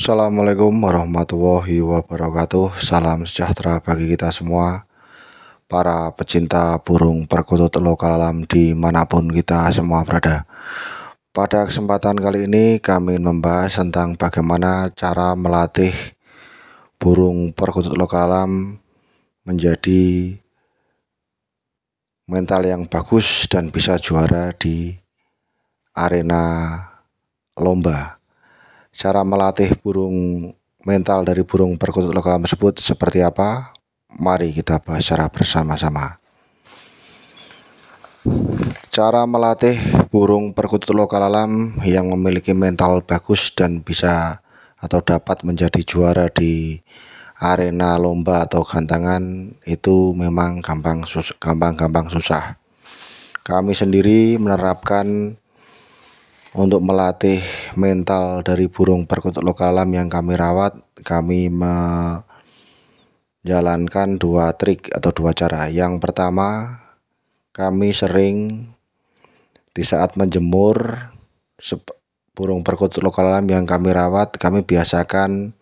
Assalamualaikum warahmatullahi wabarakatuh Salam sejahtera bagi kita semua Para pecinta burung perkutut lokal alam dimanapun kita semua berada Pada kesempatan kali ini kami membahas tentang bagaimana cara melatih burung perkutut lokal alam menjadi mental yang bagus dan bisa juara di arena lomba Cara melatih burung mental dari burung perkutut logam tersebut seperti apa? Mari kita bahas secara bersama-sama. Cara melatih burung perkutut lokal alam yang memiliki mental bagus dan bisa atau dapat menjadi juara di arena lomba atau gantangan itu memang gampang gampang gampang susah. Kami sendiri menerapkan untuk melatih mental dari burung perkutut lokal lam yang kami rawat, kami menjalankan dua trik atau dua cara. Yang pertama, kami sering di saat menjemur burung perkutut lokal lam yang kami rawat, kami biasakan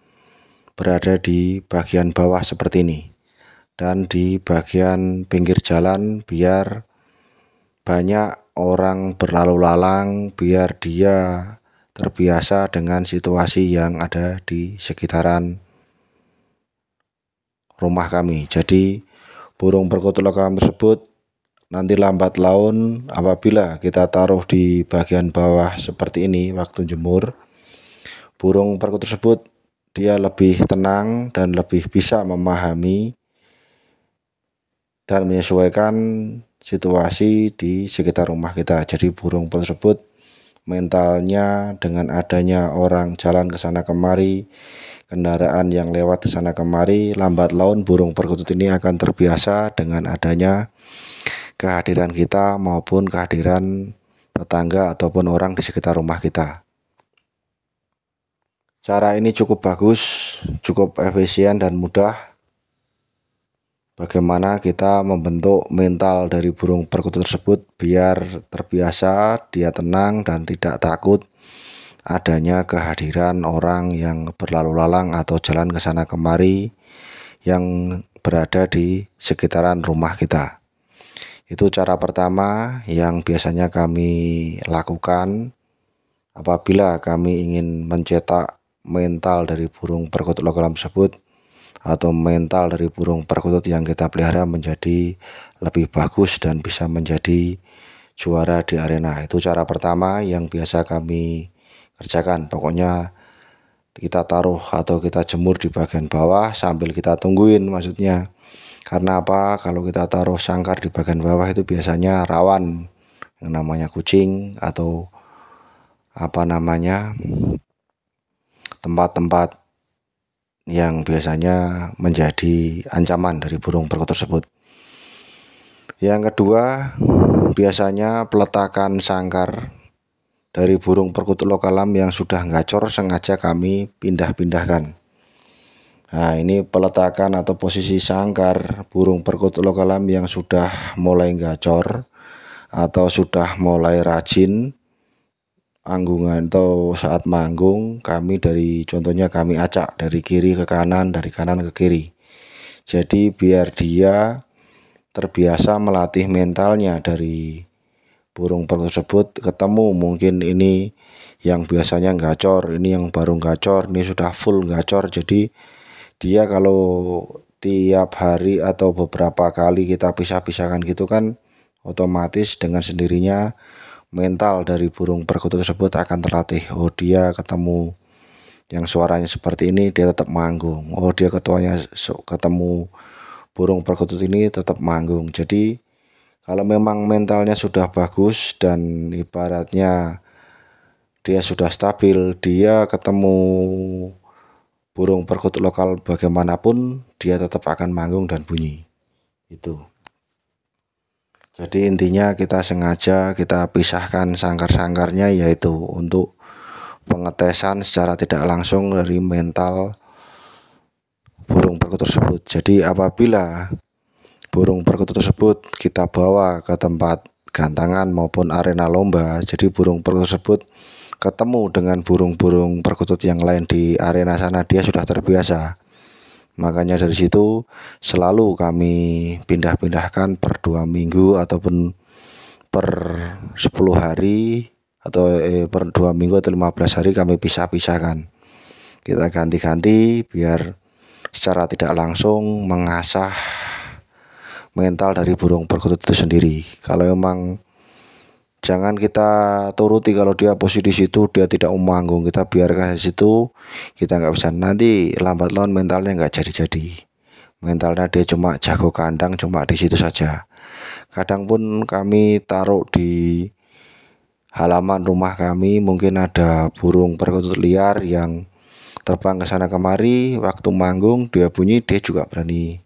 berada di bagian bawah seperti ini dan di bagian pinggir jalan biar banyak orang berlalu lalang biar dia terbiasa dengan situasi yang ada di sekitaran rumah kami. Jadi burung perkutut lokal tersebut nanti lambat laun apabila kita taruh di bagian bawah seperti ini waktu jemur burung perkutut tersebut dia lebih tenang dan lebih bisa memahami dan menyesuaikan situasi di sekitar rumah kita. Jadi burung tersebut mentalnya dengan adanya orang jalan ke sana kemari, kendaraan yang lewat ke sana kemari, lambat laun burung perkutut ini akan terbiasa dengan adanya kehadiran kita maupun kehadiran tetangga ataupun orang di sekitar rumah kita. Cara ini cukup bagus, cukup efisien dan mudah bagaimana kita membentuk mental dari burung perkutut tersebut biar terbiasa dia tenang dan tidak takut adanya kehadiran orang yang berlalu lalang atau jalan ke sana kemari yang berada di sekitaran rumah kita. Itu cara pertama yang biasanya kami lakukan apabila kami ingin mencetak mental dari burung perkutut logam tersebut atau mental dari burung perkutut yang kita pelihara menjadi lebih bagus dan bisa menjadi juara di arena. Itu cara pertama yang biasa kami kerjakan. Pokoknya kita taruh atau kita jemur di bagian bawah sambil kita tungguin maksudnya. Karena apa? Kalau kita taruh sangkar di bagian bawah itu biasanya rawan yang namanya kucing atau apa namanya tempat-tempat yang biasanya menjadi ancaman dari burung perkutut tersebut. Yang kedua, biasanya peletakan sangkar dari burung perkutut lokalam yang sudah gacor sengaja kami pindah-pindahkan. Nah, ini peletakan atau posisi sangkar burung perkutut lokalam yang sudah mulai gacor atau sudah mulai rajin anggungan atau saat manggung kami dari contohnya kami acak dari kiri ke kanan dari kanan ke kiri jadi biar dia terbiasa melatih mentalnya dari burung tersebut ketemu mungkin ini yang biasanya gacor ini yang baru gacor ini sudah full gacor jadi dia kalau tiap hari atau beberapa kali kita pisah-pisahkan gitu kan otomatis dengan sendirinya mental dari burung perkutut tersebut akan terlatih. Oh, dia ketemu yang suaranya seperti ini dia tetap manggung. Oh, dia ketuanya ketemu burung perkutut ini tetap manggung. Jadi kalau memang mentalnya sudah bagus dan ibaratnya dia sudah stabil, dia ketemu burung perkutut lokal bagaimanapun dia tetap akan manggung dan bunyi. Itu jadi intinya kita sengaja kita pisahkan sangkar-sangkarnya yaitu untuk pengetesan secara tidak langsung dari mental burung perkutut tersebut jadi apabila burung perkutut tersebut kita bawa ke tempat gantangan maupun arena lomba jadi burung perkutut tersebut ketemu dengan burung-burung perkutut yang lain di arena sana dia sudah terbiasa Makanya dari situ selalu kami pindah-pindahkan per dua minggu ataupun per sepuluh hari atau eh, per dua minggu atau lima belas hari kami pisah-pisahkan. Kita ganti-ganti biar secara tidak langsung mengasah mental dari burung perkutut itu sendiri. Kalau memang jangan kita turuti kalau dia posisi di situ dia tidak mau kita biarkan di situ kita nggak bisa nanti lambat laun mentalnya nggak jadi-jadi mentalnya dia cuma jago kandang cuma di situ saja kadang pun kami taruh di halaman rumah kami mungkin ada burung perkutut liar yang terbang ke sana kemari waktu manggung dia bunyi dia juga berani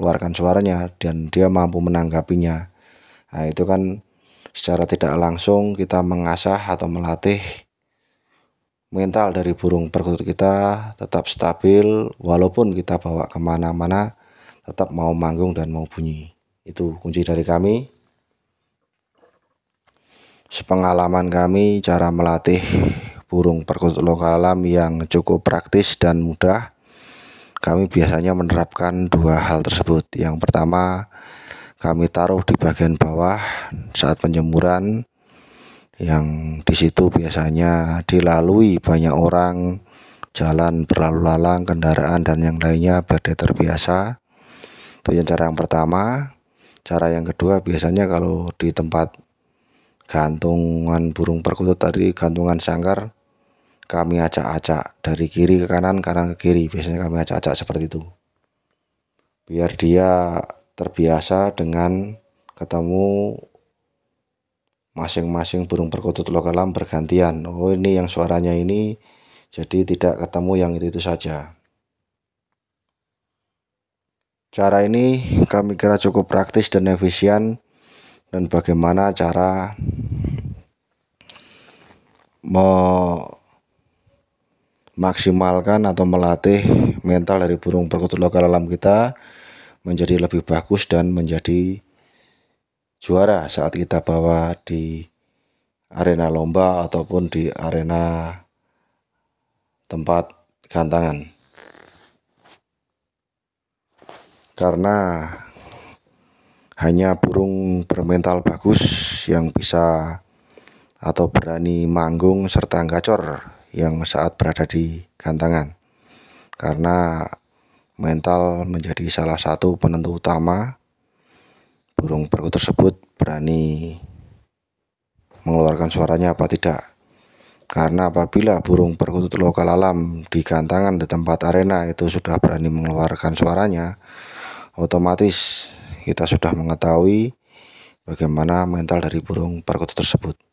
keluarkan suaranya dan dia mampu menanggapinya nah itu kan secara tidak langsung kita mengasah atau melatih mental dari burung perkutut kita tetap stabil walaupun kita bawa kemana-mana tetap mau manggung dan mau bunyi itu kunci dari kami sepengalaman kami cara melatih burung perkutut lokal alam yang cukup praktis dan mudah kami biasanya menerapkan dua hal tersebut yang pertama kami taruh di bagian bawah saat penjemuran yang di situ biasanya dilalui banyak orang jalan berlalu lalang kendaraan dan yang lainnya badai terbiasa itu yang cara yang pertama cara yang kedua biasanya kalau di tempat gantungan burung perkutut tadi gantungan sangkar kami acak-acak dari kiri ke kanan kanan ke kiri biasanya kami acak-acak seperti itu biar dia terbiasa dengan ketemu masing-masing burung perkutut lokalam bergantian. Oh ini yang suaranya ini jadi tidak ketemu yang itu-itu saja. Cara ini kami kira cukup praktis dan efisien dan bagaimana cara memaksimalkan atau melatih mental dari burung perkutut lokal alam kita menjadi lebih bagus dan menjadi juara saat kita bawa di arena lomba ataupun di arena tempat gantangan. Karena hanya burung bermental bagus yang bisa atau berani manggung serta gacor yang saat berada di gantangan. Karena mental menjadi salah satu penentu utama burung perkutut tersebut berani mengeluarkan suaranya apa tidak. Karena apabila burung perkutut lokal alam di kantangan di tempat arena itu sudah berani mengeluarkan suaranya, otomatis kita sudah mengetahui bagaimana mental dari burung perkutut tersebut.